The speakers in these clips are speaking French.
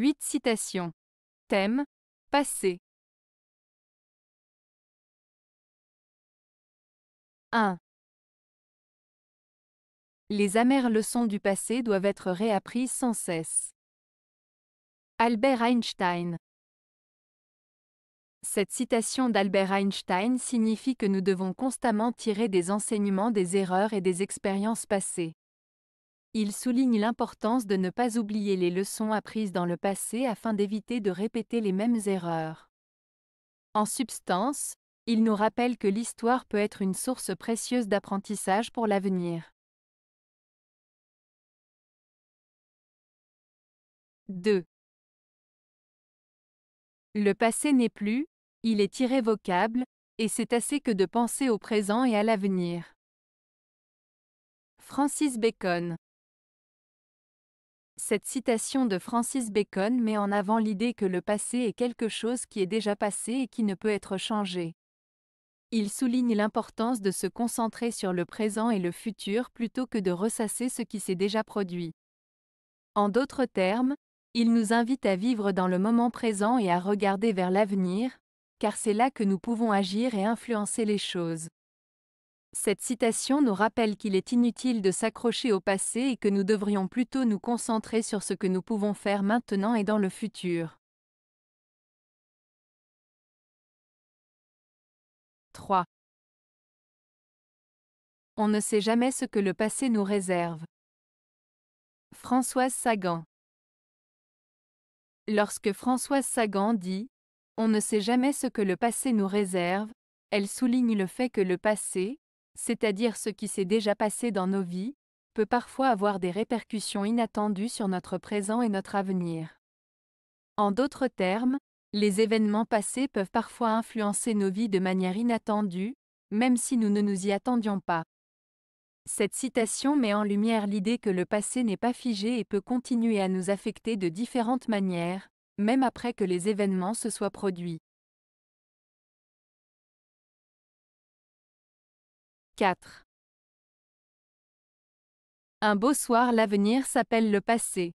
8 citations. Thème Passé. 1. Les amères leçons du passé doivent être réapprises sans cesse. Albert Einstein. Cette citation d'Albert Einstein signifie que nous devons constamment tirer des enseignements des erreurs et des expériences passées. Il souligne l'importance de ne pas oublier les leçons apprises dans le passé afin d'éviter de répéter les mêmes erreurs. En substance, il nous rappelle que l'histoire peut être une source précieuse d'apprentissage pour l'avenir. 2. Le passé n'est plus, il est irrévocable, et c'est assez que de penser au présent et à l'avenir. Francis Bacon cette citation de Francis Bacon met en avant l'idée que le passé est quelque chose qui est déjà passé et qui ne peut être changé. Il souligne l'importance de se concentrer sur le présent et le futur plutôt que de ressasser ce qui s'est déjà produit. En d'autres termes, il nous invite à vivre dans le moment présent et à regarder vers l'avenir, car c'est là que nous pouvons agir et influencer les choses. Cette citation nous rappelle qu'il est inutile de s'accrocher au passé et que nous devrions plutôt nous concentrer sur ce que nous pouvons faire maintenant et dans le futur. 3. On ne sait jamais ce que le passé nous réserve. Françoise Sagan Lorsque Françoise Sagan dit On ne sait jamais ce que le passé nous réserve, elle souligne le fait que le passé, c'est-à-dire ce qui s'est déjà passé dans nos vies, peut parfois avoir des répercussions inattendues sur notre présent et notre avenir. En d'autres termes, les événements passés peuvent parfois influencer nos vies de manière inattendue, même si nous ne nous y attendions pas. Cette citation met en lumière l'idée que le passé n'est pas figé et peut continuer à nous affecter de différentes manières, même après que les événements se soient produits. 4. Un beau soir l'avenir s'appelle le passé.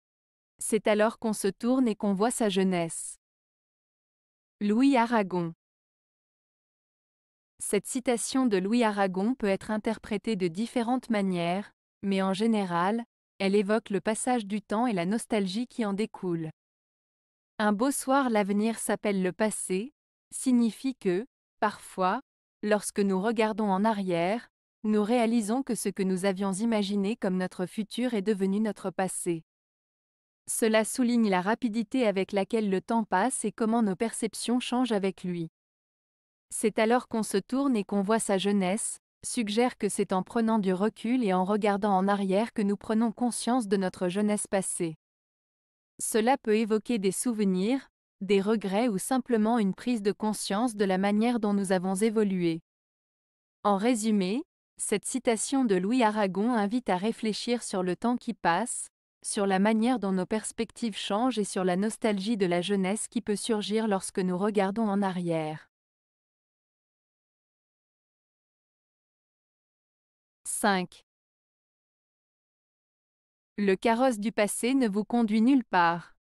C'est alors qu'on se tourne et qu'on voit sa jeunesse. Louis Aragon Cette citation de Louis Aragon peut être interprétée de différentes manières, mais en général, elle évoque le passage du temps et la nostalgie qui en découle. Un beau soir l'avenir s'appelle le passé, signifie que, parfois, Lorsque nous regardons en arrière, nous réalisons que ce que nous avions imaginé comme notre futur est devenu notre passé. Cela souligne la rapidité avec laquelle le temps passe et comment nos perceptions changent avec lui. C'est alors qu'on se tourne et qu'on voit sa jeunesse, suggère que c'est en prenant du recul et en regardant en arrière que nous prenons conscience de notre jeunesse passée. Cela peut évoquer des souvenirs, des regrets ou simplement une prise de conscience de la manière dont nous avons évolué. En résumé, cette citation de Louis Aragon invite à réfléchir sur le temps qui passe, sur la manière dont nos perspectives changent et sur la nostalgie de la jeunesse qui peut surgir lorsque nous regardons en arrière. 5. Le carrosse du passé ne vous conduit nulle part.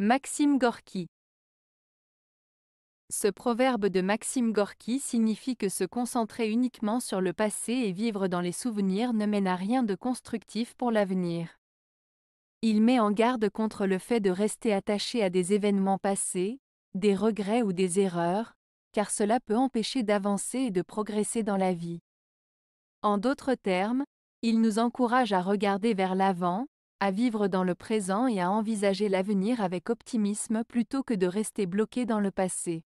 Maxime Gorky Ce proverbe de Maxime Gorky signifie que se concentrer uniquement sur le passé et vivre dans les souvenirs ne mène à rien de constructif pour l'avenir. Il met en garde contre le fait de rester attaché à des événements passés, des regrets ou des erreurs, car cela peut empêcher d'avancer et de progresser dans la vie. En d'autres termes, il nous encourage à regarder vers l'avant, à vivre dans le présent et à envisager l'avenir avec optimisme plutôt que de rester bloqué dans le passé.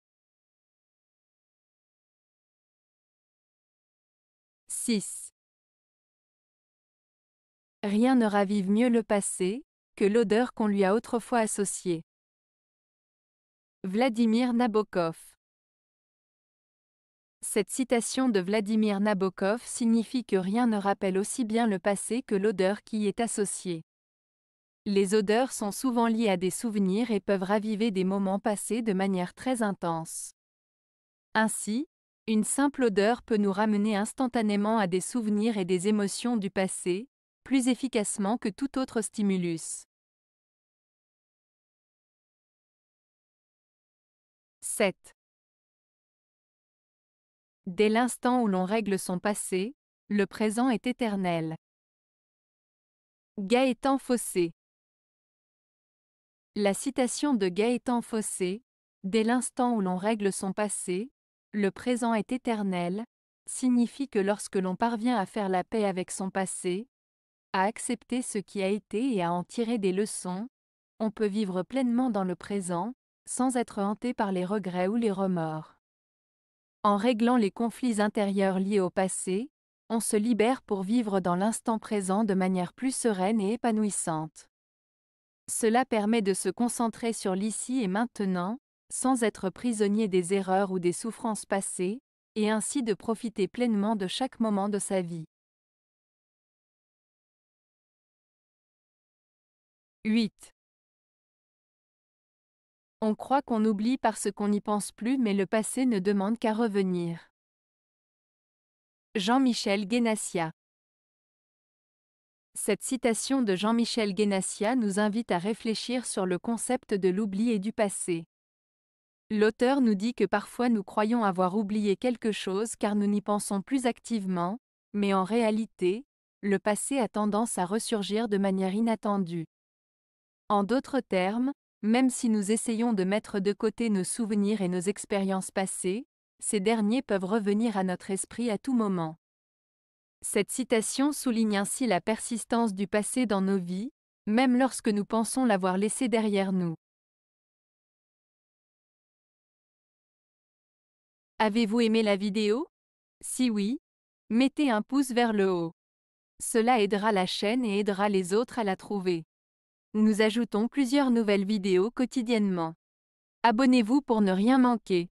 6. Rien ne ravive mieux le passé que l'odeur qu'on lui a autrefois associée. Vladimir Nabokov Cette citation de Vladimir Nabokov signifie que rien ne rappelle aussi bien le passé que l'odeur qui y est associée. Les odeurs sont souvent liées à des souvenirs et peuvent raviver des moments passés de manière très intense. Ainsi, une simple odeur peut nous ramener instantanément à des souvenirs et des émotions du passé, plus efficacement que tout autre stimulus. 7. Dès l'instant où l'on règle son passé, le présent est éternel. Gaétan Fossé la citation de Gaëtan Fossé, Dès l'instant où l'on règle son passé, le présent est éternel, signifie que lorsque l'on parvient à faire la paix avec son passé, à accepter ce qui a été et à en tirer des leçons, on peut vivre pleinement dans le présent, sans être hanté par les regrets ou les remords. En réglant les conflits intérieurs liés au passé, on se libère pour vivre dans l'instant présent de manière plus sereine et épanouissante. Cela permet de se concentrer sur l'ici et maintenant, sans être prisonnier des erreurs ou des souffrances passées, et ainsi de profiter pleinement de chaque moment de sa vie. 8. On croit qu'on oublie parce qu'on n'y pense plus mais le passé ne demande qu'à revenir. Jean-Michel Guénassia cette citation de Jean-Michel Guénassia nous invite à réfléchir sur le concept de l'oubli et du passé. L'auteur nous dit que parfois nous croyons avoir oublié quelque chose car nous n'y pensons plus activement, mais en réalité, le passé a tendance à ressurgir de manière inattendue. En d'autres termes, même si nous essayons de mettre de côté nos souvenirs et nos expériences passées, ces derniers peuvent revenir à notre esprit à tout moment. Cette citation souligne ainsi la persistance du passé dans nos vies, même lorsque nous pensons l'avoir laissé derrière nous. Avez-vous aimé la vidéo Si oui, mettez un pouce vers le haut. Cela aidera la chaîne et aidera les autres à la trouver. Nous ajoutons plusieurs nouvelles vidéos quotidiennement. Abonnez-vous pour ne rien manquer.